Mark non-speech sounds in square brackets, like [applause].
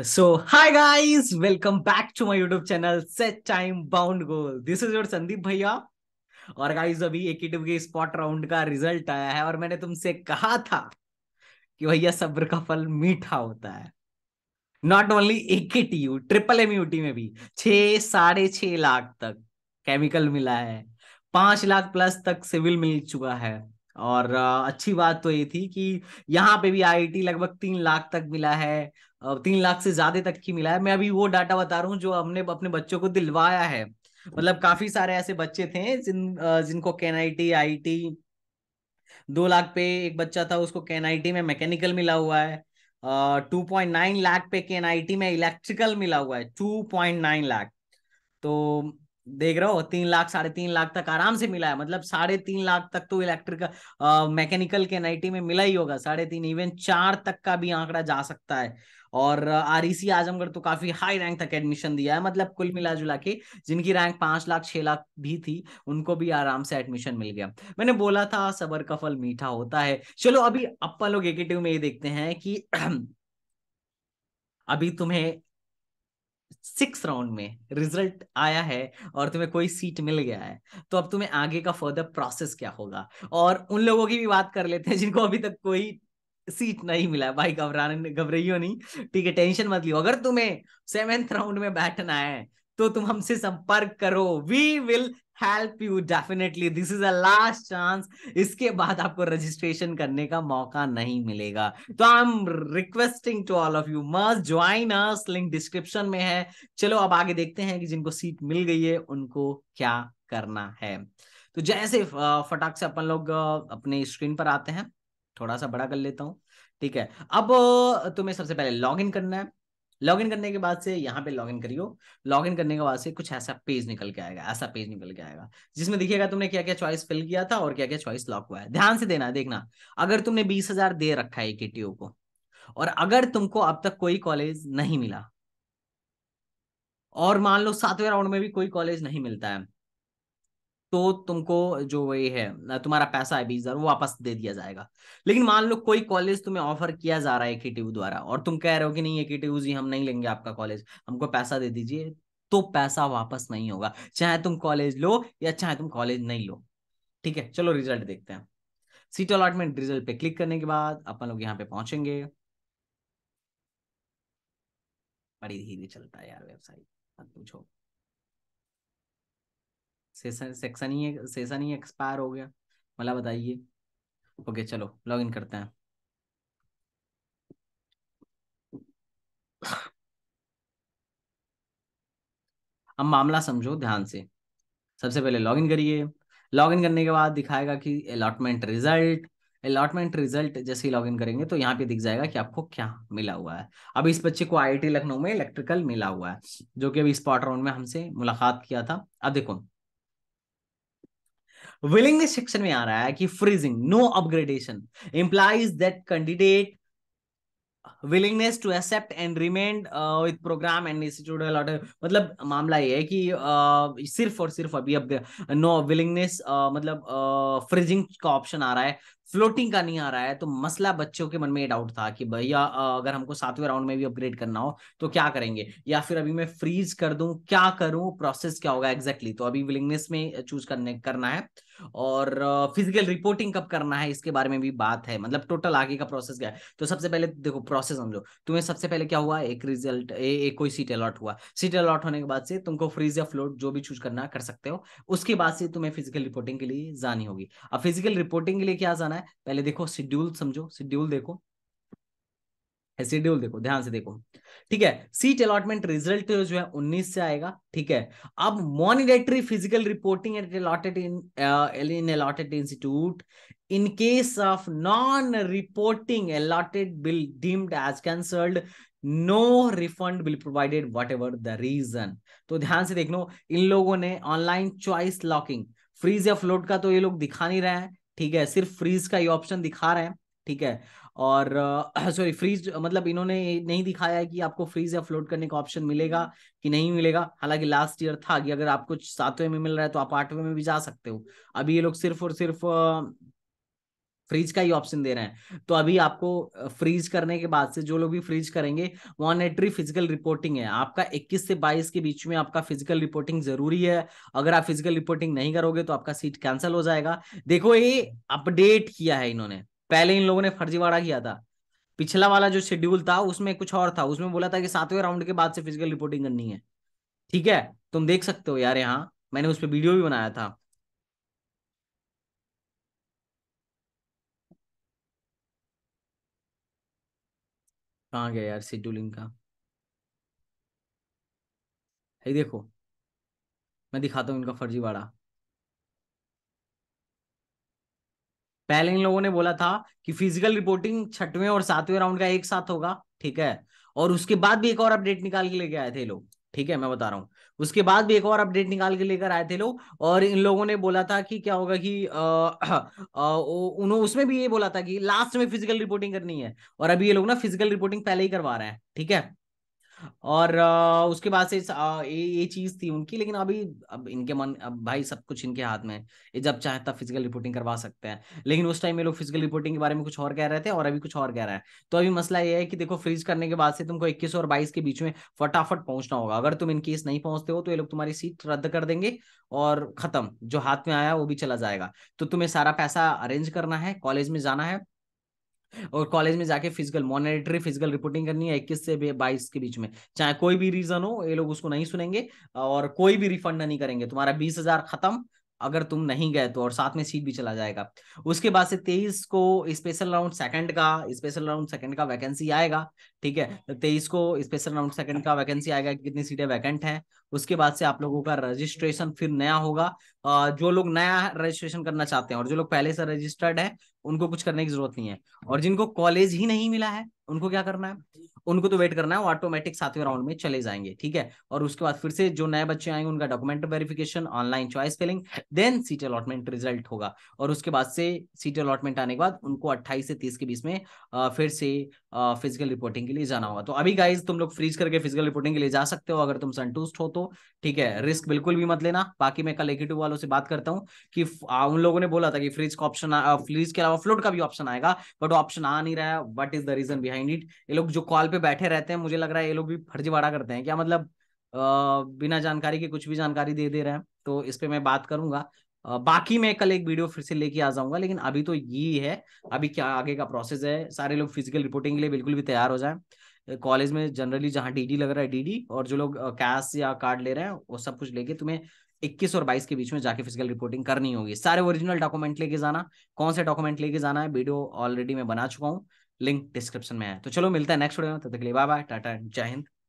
So, hi guys, welcome back to my YouTube channel Set Time Bound Goal. This is your Sandeep Bhaiya. और guys अभी एक के spot round का result आया है और मैंने तुमसे कहा था कि भैया सब्र का फल मीठा होता है नॉट ओनली एक यू ट्रिपल एम यूटी में भी छ साढ़े छ लाख तक केमिकल मिला है पांच लाख प्लस तक सिविल मिल चुका है और अच्छी बात तो ये थी कि यहाँ पे भी आईआईटी लगभग तीन लाख तक मिला है तीन लाख से ज्यादा तक की मिला है मैं अभी वो डाटा बता रहा हूँ जो हमने अपने बच्चों को दिलवाया है मतलब काफी सारे ऐसे बच्चे थे जिन जिनको K N I T I T दो लाख पे एक बच्चा था उसको कैन आई टी में मैकेनिकल मिला हुआ है टू पॉइंट नाइन लाख पे कैन आई टी में इलेक्ट्रिकल मिला हुआ है टू पॉइंट नाइन लाख तो देख रहे हो तीन लाख साढ़े तीन लाख तक आराम से मिला है मतलब साढ़े तीन लाख तक तो इलेक्ट्रिकल मैकेनिकल के एनआईटी में मिला ही होगा साढ़े तीन इवन चार तक का भी आंकड़ा जा सकता है और आरईसी e आजमगढ़ तो काफी हाई रैंक तक एडमिशन दिया है मतलब कुल मिला जुला के जिनकी रैंक पांच लाख छह लाख भी थी उनको भी आराम से एडमिशन मिल गया मैंने बोला था सबर का फल मीठा होता है चलो अभी अपन लोग एकेटिव में ये देखते हैं कि [clears throat] अभी तुम्हें सिक्स राउंड में रिजल्ट आया है और तुम्हें कोई सीट मिल गया है तो अब तुम्हें आगे का फर्दर प्रोसेस क्या होगा और उन लोगों की भी बात कर लेते हैं जिनको अभी तक कोई सीट नहीं मिला है भाई घबराने घबराइयो नहीं ठीक है टेंशन मत लियो अगर तुम्हें सेवेंथ राउंड में बैठना है तो तुम हमसे संपर्क करो we will help you definitely this is a last chance इसके बाद आपको रजिस्ट्रेशन करने का मौका नहीं मिलेगा तो I am requesting to all of you must join us link description में है चलो अब आगे देखते हैं कि जिनको सीट मिल गई है उनको क्या करना है तो जैसे फटाक से अपन लोग अपने स्क्रीन पर आते हैं थोड़ा सा बड़ा कर लेता हूँ ठीक है अब तुम्हें सबसे पहले लॉग इन करना है इन करने के बाद से यहाँ पे इन करियो इन करने के बाद से कुछ ऐसा पेज निकल के आएगा ऐसा पेज निकल के आएगा जिसमें देखिएगा तुमने क्या क्या चॉइस फिल किया था और क्या क्या चॉइस लॉक हुआ है ध्यान से देना देखना अगर तुमने बीस हजार दे रखा है के को और अगर तुमको अब तक कोई कॉलेज नहीं मिला और मान लो सातवें राउंड में भी कोई कॉलेज नहीं मिलता है तो तुमको जो ये है तुम्हारा पैसा है बीस हजार वो वापस दे दिया जाएगा लेकिन मान लो कोई कॉलेज तुम्हें ऑफर किया जा रहा है के द्वारा और तुम कह रहे हो कि नहीं ये के जी हम नहीं लेंगे आपका कॉलेज हमको पैसा दे दीजिए तो पैसा वापस नहीं होगा चाहे तुम कॉलेज लो या चाहे तुम कॉलेज नहीं लो ठीक है चलो रिजल्ट देखते हैं सीट अलॉटमेंट रिजल्ट पे क्लिक करने के बाद अपन लोग यहाँ पे पहुंचेंगे बड़ी धीरे चलता है यार वेबसाइट मत पूछो सेशन सेक्शन ही सेशन ही एक्सपायर हो गया मतलब बताइए ओके चलो लॉग इन करते हैं अब मामला समझो ध्यान से सबसे पहले लॉगिन करिए लॉगिन करने के बाद दिखाएगा कि अलॉटमेंट रिजल्ट अलॉटमेंट रिजल्ट जैसे ही लॉगिन करेंगे तो यहाँ पे दिख जाएगा कि आपको क्या मिला हुआ है अब इस बच्चे को आईआईटी लखनऊ में इलेक्ट्रिकल मिला हुआ है जो कि अभी स्पॉट राउंड में हमसे मुलाकात किया था अब देखो विलिंगनेस सेक्शन में आ रहा है कि freezing no upgradation implies that candidate willingness to accept and remain with programme and institute मतलब मामला ये है कि uh, सिर्फ और सिर्फ अभी अब नो विलिंगनेस uh, मतलब फ्रीजिंग uh, का ऑप्शन आ रहा है फ्लोटिंग का नहीं आ रहा है तो मसला बच्चों के मन में ये डाउट था कि भैया अगर हमको सातवें राउंड में भी अपग्रेड करना हो तो क्या करेंगे या फिर अभी मैं फ्रीज कर दूं क्या करूं प्रोसेस क्या होगा एग्जैक्टली exactly? तो अभी विलिंगनेस में चूज करने करना है और फिजिकल रिपोर्टिंग कब करना है इसके बारे में भी बात है मतलब टोटल आगे का प्रोसेस क्या है तो सबसे पहले देखो प्रोसेस समझो तुम्हें सबसे पहले क्या हुआ एक रिजल्ट एक कोई सीट अलॉट हुआ सीट अलॉट होने के बाद से तुमको फ्रीज या फ्लोट जो भी चूज करना कर सकते हो उसके बाद से तुम्हें फिजिकल रिपोर्टिंग के लिए जानी होगी अब फिजिकल रिपोर्टिंग के लिए क्या जाना बनाना है पहले देखो शेड्यूल समझो शेड्यूल देखो शेड्यूल देखो ध्यान से देखो ठीक है सीट अलॉटमेंट रिजल्ट जो है 19 से आएगा ठीक है अब mandatory physical reporting at allotted in in allotted institute in case of non reporting allotted will deemed as cancelled no refund will provided whatever the reason तो ध्यान से देख लो इन लोगों ने ऑनलाइन चॉइस लॉकिंग फ्रीज या float का तो ये लोग दिखा नहीं रहे हैं ठीक है सिर्फ फ्रीज का ये ऑप्शन दिखा रहे हैं ठीक है और सॉरी फ्रीज [clears throat] मतलब इन्होंने नहीं दिखाया है कि आपको फ्रीज या फ्लोट करने का ऑप्शन मिलेगा कि नहीं मिलेगा हालांकि लास्ट ईयर था कि अगर आपको सातवें में मिल रहा है तो आप आठवें में भी जा सकते हो अभी ये लोग सिर्फ और सिर्फ फ्रीज का ही ऑप्शन दे रहे हैं तो अभी आपको फ्रीज करने के बाद से जो लोग भी फ्रीज करेंगे मॉनेटरी फिजिकल रिपोर्टिंग है आपका 21 से 22 के बीच में आपका फिजिकल रिपोर्टिंग जरूरी है अगर आप फिजिकल रिपोर्टिंग नहीं करोगे तो आपका सीट कैंसिल हो जाएगा देखो ये अपडेट किया है इन्होंने पहले इन लोगों ने फर्जीवाड़ा किया था पिछला वाला जो शेड्यूल था उसमें कुछ और था उसमें बोला था कि सातवें राउंड के बाद से फिजिकल रिपोर्टिंग करनी है ठीक है तुम देख सकते हो यार यहाँ मैंने उस पर वीडियो भी बनाया था कहाँ गया यार शेड्यूलिंग का है देखो मैं दिखाता हूँ इनका फर्जीवाड़ा पहले इन लोगों ने बोला था कि फिजिकल रिपोर्टिंग छठवें और सातवें राउंड का एक साथ होगा ठीक है और उसके बाद भी एक और अपडेट निकाल के लेके आए थे लोग ठीक है मैं बता रहा हूँ उसके बाद भी एक और अपडेट निकाल के लेकर आए थे लोग और इन लोगों ने बोला था कि क्या होगा कि [clears throat] उन्होंने उसमें भी ये बोला था कि लास्ट में फिजिकल रिपोर्टिंग करनी है और अभी ये लोग ना फिजिकल रिपोर्टिंग पहले ही करवा रहे हैं ठीक है और उसके बाद से ये ये चीज थी उनकी लेकिन अभी अब इनके मन अब भाई सब कुछ इनके हाथ में है जब चाहे तब फिजिकल रिपोर्टिंग करवा सकते हैं लेकिन उस टाइम में लोग फिजिकल रिपोर्टिंग के बारे में कुछ और कह रहे थे और अभी कुछ और कह रहा है तो अभी मसला ये है कि देखो फ्रीज करने के बाद से तुमको इक्कीस और बाईस के बीच में फटाफट पहुंचना होगा अगर तुम इनकेस नहीं पहुंचते हो तो ये लोग तुम्हारी सीट रद्द कर देंगे और खत्म जो हाथ में आया वो भी चला जाएगा तो तुम्हें सारा पैसा अरेंज करना है कॉलेज में जाना है और कॉलेज में जाके फिजिकल मॉनिटरी फिजिकल रिपोर्टिंग करनी है इक्कीस से बाईस के बीच में चाहे कोई भी रीजन हो ये लोग उसको नहीं सुनेंगे और कोई भी रिफंड नहीं करेंगे तुम्हारा बीस हजार खत्म अगर तुम नहीं गए तो और साथ में सीट भी चला जाएगा उसके बाद से तेईस को स्पेशल राउंड सेकंड का स्पेशल राउंड सेकंड का वैकेंसी आएगा ठीक है हम्म। तेईस को स्पेशल राउंड सेकंड का वैकेंसी आएगा कितनी सीटें वैकेंट है उसके बाद से आप लोगों का रजिस्ट्रेशन फिर नया होगा जो लोग नया रजिस्ट्रेशन करना चाहते हैं और जो लोग पहले से रजिस्टर्ड है उनको कुछ करने की जरूरत नहीं है और जिनको कॉलेज ही नहीं मिला है उनको क्या करना है उनको तो वेट करना है वो ऑटोमेटिक सातवें राउंड में चले जाएंगे ठीक है और उसके बाद फिर से जो नए बच्चे आएंगे उनका document verification online choice filling then seat allotment result होगा और उसके बाद से सीट अलॉटमेंट आने के बाद उनको अट्ठाईस से तीस के बीच में फिर से फिजिकल रिपोर्टिंग के लिए जाना होगा तो अभी गाइज तुम लोग फ्रीज करके फिजिकल रिपोर्टिंग के लिए जा सकते हो अगर तुम संतुष्ट हो तो हो ठीक है रिस्क बिल्कुल भी मत लेना बाकी मैं कल इक्विटी वालों से बात करता हूँ कि उन लोगों ने बोला था कि फ्रिज का ऑप्शन फ्रिज के अलावा फ्लोट का भी ऑप्शन आएगा बट ऑप्शन आ नहीं रहा है what is the reason behind it ये लोग जो कॉल पे बैठे रहते हैं मुझे लग रहा है ये लोग भी फर्जीवाड़ा करते हैं क्या मतलब आ, बिना जानकारी के कुछ भी जानकारी दे दे रहे हैं तो इस पर मैं बात करूंगा बाकी मैं कल एक वीडियो फिर से लेके आ जाऊंगा लेकिन अभी तो ये है अभी क्या आगे का प्रोसेस है सारे लोग फिजिकल रिपोर्टिंग के लिए बिल्कुल भी तैयार हो जाएं कॉलेज में जनरली जहाँ डीडी लग रहा है डीडी और जो लोग कैश या कार्ड ले रहे हैं वो सब कुछ लेके तुम्हें इक्कीस और 22 के बीच में जाके फिजिकल रिपोर्टिंग करनी होगी सारे ओरिजिनल डॉक्यूमेंट लेके जाना कौन से डॉक्यूमेंट लेके जाना है वीडियो ऑलरेडी मैं बना चुका हूँ लिंक डिस्क्रिप्शन में है तो चलो मिलता है नेक्स्ट वीडियो में तब तक के लिए बाय बाय टाटा जय हिंद